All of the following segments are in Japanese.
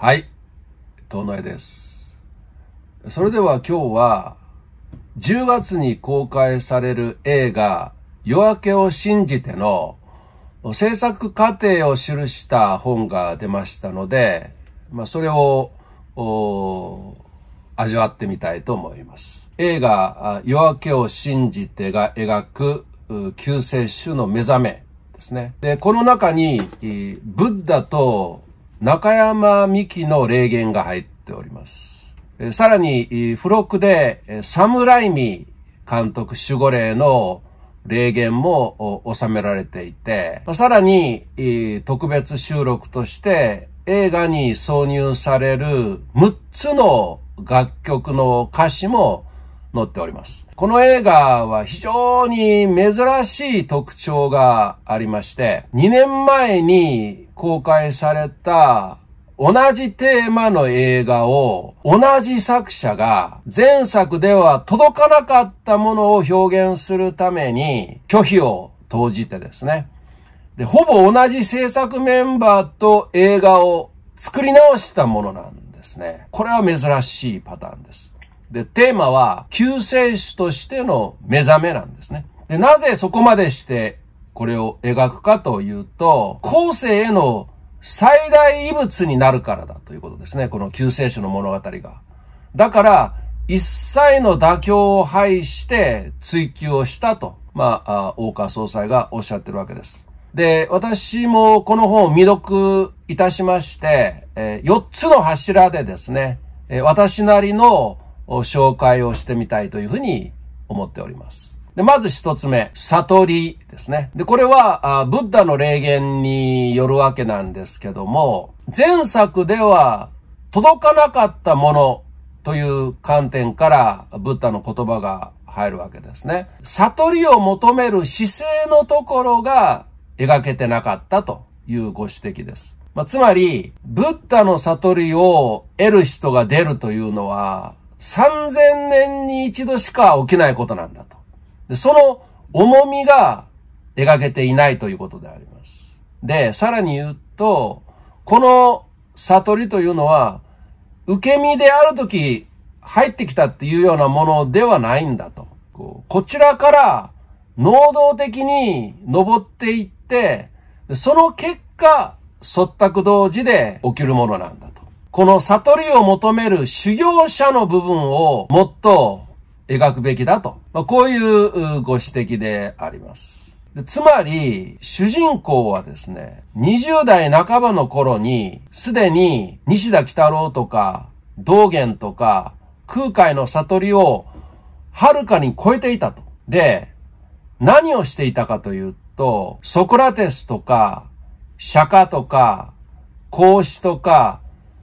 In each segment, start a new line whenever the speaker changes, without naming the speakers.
はい。東内です。それでは今日は、10月に公開される映画、夜明けを信じての制作過程を記した本が出ましたので、まあ、それを味わってみたいと思います。映画、夜明けを信じてが描く救世主の目覚めですね。で、この中に、ブッダと中山美紀の霊言が入っております。さらに、付録で、サムライミ監督守護霊の霊言も収められていて、さらに、特別収録として、映画に挿入される6つの楽曲の歌詞も載っております。この映画は非常に珍しい特徴がありまして、2年前に公開された同じテーマの映画を同じ作者が前作では届かなかったものを表現するために拒否を投じてですね。で、ほぼ同じ制作メンバーと映画を作り直したものなんですね。これは珍しいパターンです。で、テーマは、救世主としての目覚めなんですね。で、なぜそこまでしてこれを描くかというと、後世への最大遺物になるからだということですね。この救世主の物語が。だから、一切の妥協を排して追求をしたと、まあ、大川総裁がおっしゃってるわけです。で、私もこの本を未読いたしまして、4つの柱でですね、私なりの紹介をしてみたいというふうに思っております。で、まず一つ目、悟りですね。で、これは、ブッダの霊言によるわけなんですけども、前作では届かなかったものという観点から、ブッダの言葉が入るわけですね。悟りを求める姿勢のところが描けてなかったというご指摘です。まあ、つまり、ブッダの悟りを得る人が出るというのは、3000年に一度しか起きないことなんだと。でその重みが描けていないということであります。で、さらに言うと、この悟りというのは、受け身であるとき入ってきたっていうようなものではないんだと。こちらから能動的に登っていって、その結果、忖度同時で起きるものなんだと。この悟りを求める修行者の部分をもっと描くべきだと、まあ、こういうご指摘であります。つまり、主人公はですね、20代半ばの頃に、すでに西田北郎とか、道元とか、空海の悟りを遥かに超えていたと。で、何をしていたかというと、ソクラテスとか、釈迦とか、孔子とか、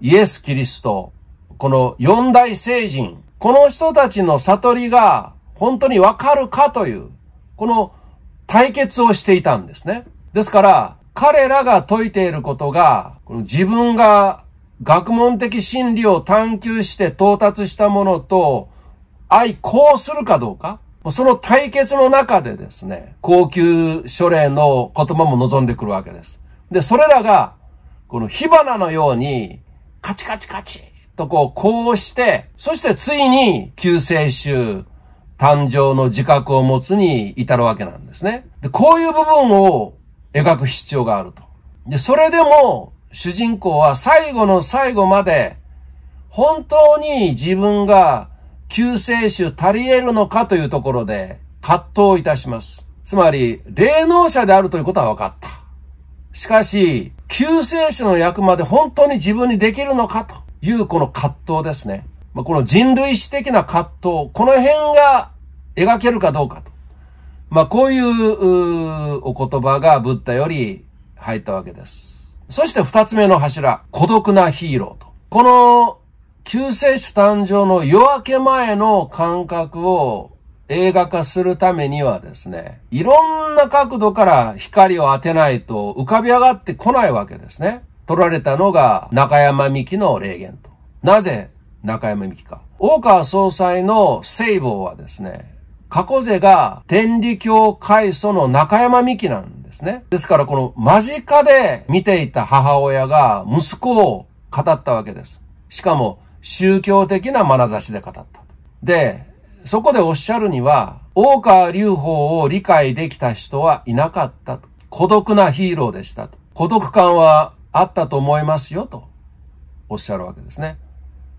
イエス・キリスト、この四大聖人、この人たちの悟りが本当にわかるかという、この対決をしていたんですね。ですから、彼らが説いていることが、この自分が学問的真理を探求して到達したものと相交するかどうか、その対決の中でですね、高級書類の言葉も望んでくるわけです。で、それらが、この火花のようにカチカチカチとこう、こうして、そしてついに救世主誕生の自覚を持つに至るわけなんですね。で、こういう部分を描く必要があると。で、それでも主人公は最後の最後まで本当に自分が救世主足り得るのかというところで葛藤いたします。つまり、霊能者であるということは分かった。しかし、救世主の役まで本当に自分にできるのかというこの葛藤ですね。この人類史的な葛藤、この辺が描けるかどうかと。まあ、こういうお言葉がブッダより入ったわけです。そして二つ目の柱、孤独なヒーローと。この救世主誕生の夜明け前の感覚を映画化するためにはですね、いろんな角度から光を当てないと浮かび上がってこないわけですね。撮られたのが中山美紀の霊言と。なぜ中山美紀か。大川総裁の聖望はですね、過去勢が天理教会祖の中山美紀なんですね。ですからこの間近で見ていた母親が息子を語ったわけです。しかも宗教的な眼差しで語った。で、そこでおっしゃるには、大川隆法を理解できた人はいなかったと。孤独なヒーローでしたと。孤独感はあったと思いますよとおっしゃるわけですね。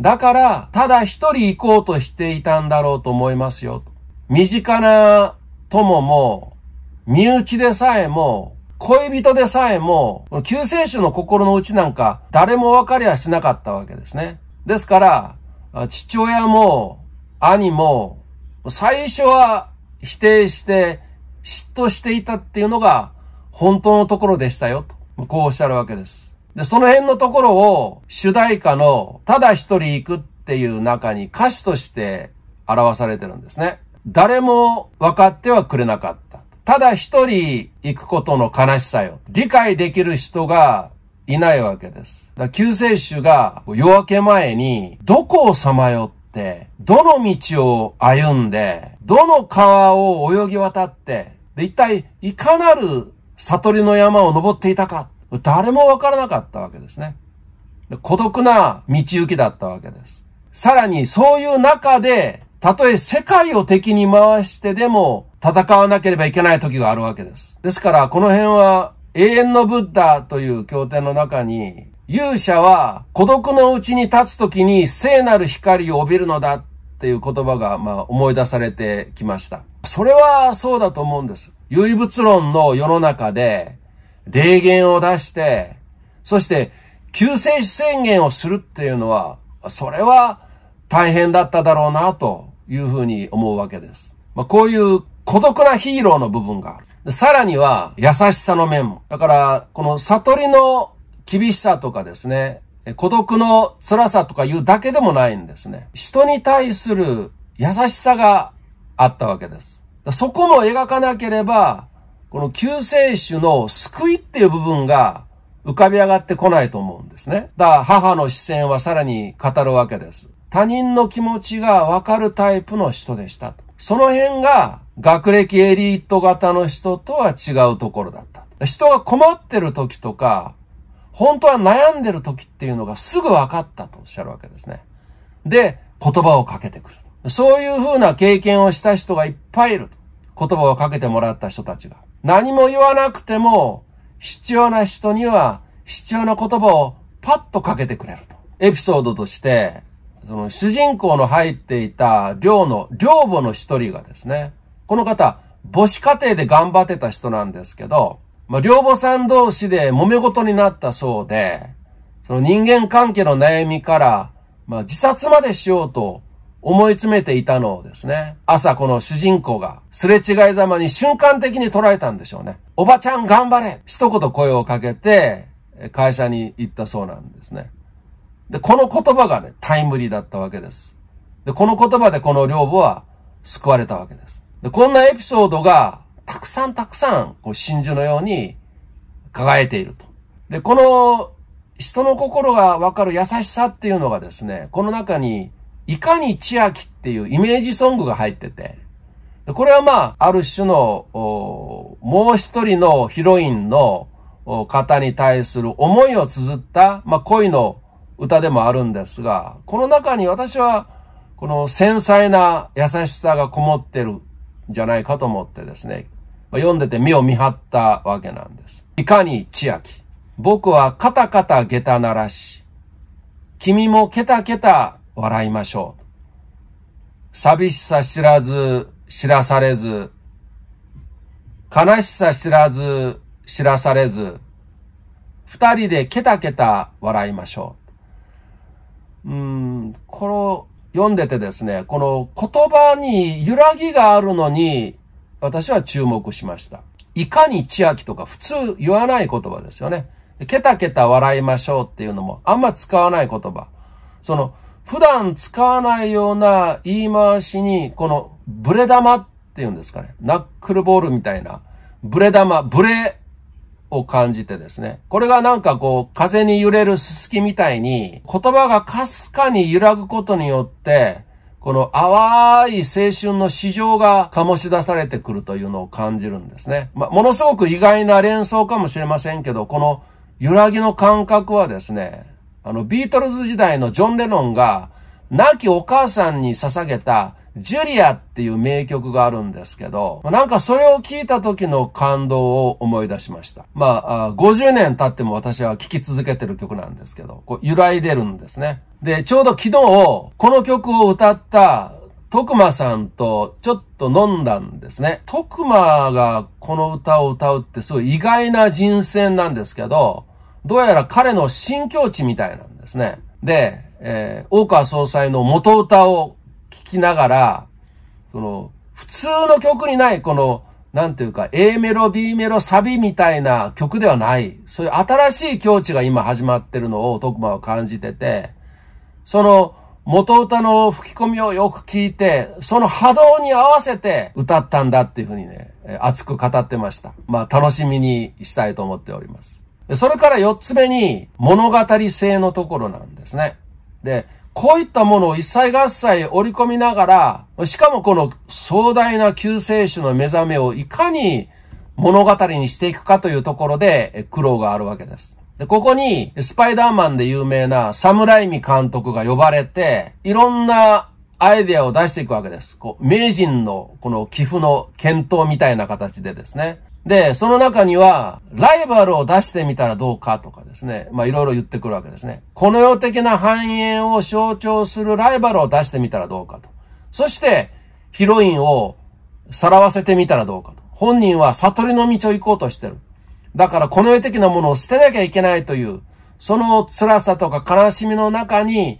だから、ただ一人行こうとしていたんだろうと思いますよと。身近な友も、身内でさえも、恋人でさえも、救世主の心の内なんか誰も分かりはしなかったわけですね。ですから、父親も兄も、最初は否定して嫉妬していたっていうのが本当のところでしたよと、こうおっしゃるわけです。で、その辺のところを主題歌のただ一人行くっていう中に歌詞として表されてるんですね。誰も分かってはくれなかった。ただ一人行くことの悲しさよ。理解できる人がいないわけです。だ救世主が夜明け前にどこをさまよっ、どの道を歩んで、どの川を泳ぎ渡って、で、一体いかなる悟りの山を登っていたか、誰もわからなかったわけですね。孤独な道行きだったわけです。さらに、そういう中で、たとえ世界を敵に回してでも戦わなければいけない時があるわけです。ですから、この辺は永遠のブッダという経典の中に、勇者は孤独のうちに立つときに聖なる光を帯びるのだっていう言葉がまあ思い出されてきました。それはそうだと思うんです。唯物論の世の中で霊言を出して、そして救世主宣言をするっていうのは、それは大変だっただろうなというふうに思うわけです。まあ、こういう孤独なヒーローの部分がある。さらには優しさの面も。だから、この悟りの厳しさとかですね、孤独の辛さとかいうだけでもないんですね。人に対する優しさがあったわけです。そこも描かなければ、この救世主の救いっていう部分が浮かび上がってこないと思うんですね。だから母の視線はさらに語るわけです。他人の気持ちがわかるタイプの人でした。その辺が学歴エリート型の人とは違うところだった。人が困ってる時とか、本当は悩んでる時っていうのがすぐ分かったとおっしゃるわけですね。で、言葉をかけてくる。そういうふうな経験をした人がいっぱいいる。言葉をかけてもらった人たちが。何も言わなくても、必要な人には必要な言葉をパッとかけてくれると。エピソードとして、その主人公の入っていた寮の、寮母の一人がですね、この方、母子家庭で頑張ってた人なんですけど、まあ、両母さん同士で揉め事になったそうで、その人間関係の悩みから、まあ、自殺までしようと思い詰めていたのをですね、朝この主人公がすれ違いざまに瞬間的に捉えたんでしょうね。おばちゃん頑張れ一言声をかけて、会社に行ったそうなんですね。で、この言葉がね、タイムリーだったわけです。で、この言葉でこの両母は救われたわけです。で、こんなエピソードがたくさんたくさん、こう、真珠のように輝いていると。で、この人の心がわかる優しさっていうのがですね、この中に、いかに千秋っていうイメージソングが入ってて、これはまあ、ある種の、もう一人のヒロインの方に対する思いを綴った、まあ、恋の歌でもあるんですが、この中に私は、この繊細な優しさがこもってるんじゃないかと思ってですね、読んでて目を見張ったわけなんです。いかに千秋。僕はカタカタ下駄鳴らし。君もケタケタ笑いましょう。寂しさ知らず、知らされず。悲しさ知らず、知らされず。二人でケタケタ笑いましょう。うん、この、読んでてですね、この言葉に揺らぎがあるのに、私は注目しました。いかに千秋とか普通言わない言葉ですよね。ケタケタ笑いましょうっていうのもあんま使わない言葉。その普段使わないような言い回しに、このブレ玉っていうんですかね。ナックルボールみたいな、ブレ玉、ブレを感じてですね。これがなんかこう、風に揺れるすすきみたいに、言葉がかすかに揺らぐことによって、この淡い青春の市場が醸し出されてくるというのを感じるんですね。まあ、ものすごく意外な連想かもしれませんけど、この揺らぎの感覚はですね、あの、ビートルズ時代のジョン・レノンが、亡きお母さんに捧げたジュリアっていう名曲があるんですけど、なんかそれを聞いた時の感動を思い出しました。まあ、50年経っても私は聴き続けてる曲なんですけど、こう揺らいでるんですね。で、ちょうど昨日、この曲を歌った徳間さんとちょっと飲んだんですね。徳間がこの歌を歌うってすごい意外な人選なんですけど、どうやら彼の新境地みたいなんですね。で、えー、大川総裁の元歌をきながら、その、普通の曲にない、この、なんていうか、A メロ、B メロ、サビみたいな曲ではない。そういう新しい境地が今始まってるのを徳馬は感じてて、その元歌の吹き込みをよく聞いて、その波動に合わせて歌ったんだっていうふうにね、熱く語ってました。まあ楽しみにしたいと思っております。それから4つ目に物語性のところなんですね。で、こういったものを一切合切織り込みながら、しかもこの壮大な救世主の目覚めをいかに物語にしていくかというところで苦労があるわけです。で、ここに、スパイダーマンで有名なサムライミ監督が呼ばれて、いろんなアイデアを出していくわけです。こう、名人のこの寄付の検討みたいな形でですね。で、その中には、ライバルを出してみたらどうかとかですね。まあ、いろいろ言ってくるわけですね。この世的な繁栄を象徴するライバルを出してみたらどうかと。そして、ヒロインをさらわせてみたらどうかと。本人は悟りの道を行こうとしてる。だから、この世的なものを捨てなきゃいけないという、その辛さとか悲しみの中に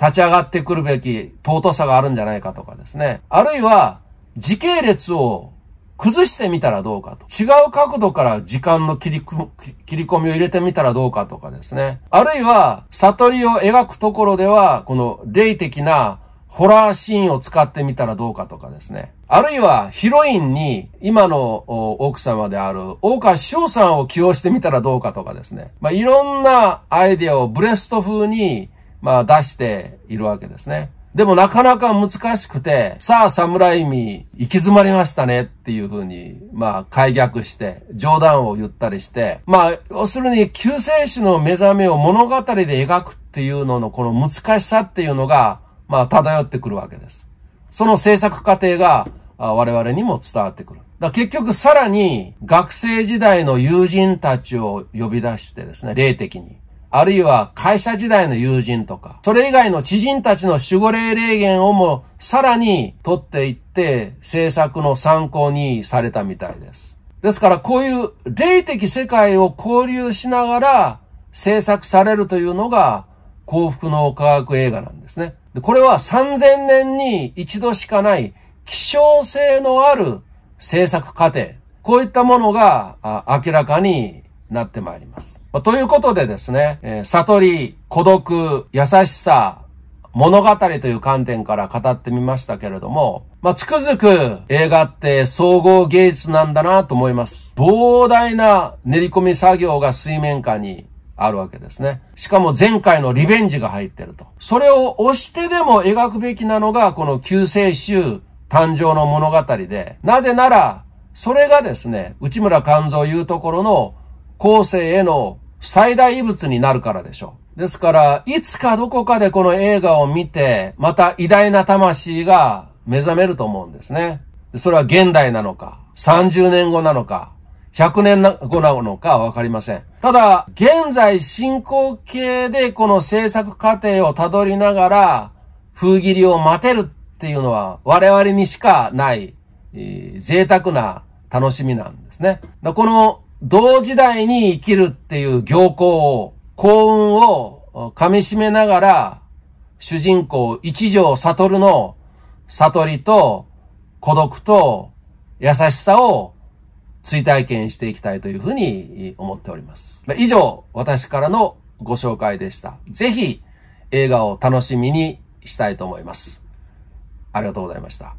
立ち上がってくるべき尊さがあるんじゃないかとかですね。あるいは、時系列を崩してみたらどうかと。違う角度から時間の切り切り込みを入れてみたらどうかとかですね。あるいは、悟りを描くところでは、この霊的なホラーシーンを使ってみたらどうかとかですね。あるいは、ヒロインに、今の奥様である、大川翔さんを起用してみたらどうかとかですね。まあ、いろんなアイデアをブレスト風に、まあ、出しているわけですね。でもなかなか難しくて、さあ、侍に行き詰まりましたねっていうふうに、まあ、解逆して、冗談を言ったりして、まあ、要するに、救世主の目覚めを物語で描くっていうのの、この難しさっていうのが、まあ、漂ってくるわけです。その制作過程が、我々にも伝わってくる。だ結局さらに学生時代の友人たちを呼び出してですね、霊的に。あるいは会社時代の友人とか、それ以外の知人たちの守護霊霊言をもさらに取っていって制作の参考にされたみたいです。ですからこういう霊的世界を交流しながら制作されるというのが幸福の科学映画なんですね。これは3000年に一度しかない希少性のある制作過程。こういったものが明らかになってまいります。まあ、ということでですね、えー、悟り、孤独、優しさ、物語という観点から語ってみましたけれども、まあ、つくづく映画って総合芸術なんだなと思います。膨大な練り込み作業が水面下にあるわけですね。しかも前回のリベンジが入ってると。それを押してでも描くべきなのがこの救世主誕生の物語で、なぜなら、それがですね、内村勘蔵いうところの後世への最大遺物になるからでしょう。ですから、いつかどこかでこの映画を見て、また偉大な魂が目覚めると思うんですね。それは現代なのか、30年後なのか、100年後なのかわかりません。ただ、現在進行形でこの制作過程をたどりながら、風切りを待てるっていうのは我々にしかない、えー、贅沢な楽しみなんですね。この同時代に生きるっていう行幸を、幸運を噛み締めながら、主人公一条悟の悟りと孤独と優しさを追体験していきたいというふうに思っております。以上、私からのご紹介でした。ぜひ映画を楽しみにしたいと思います。ありがとうございました。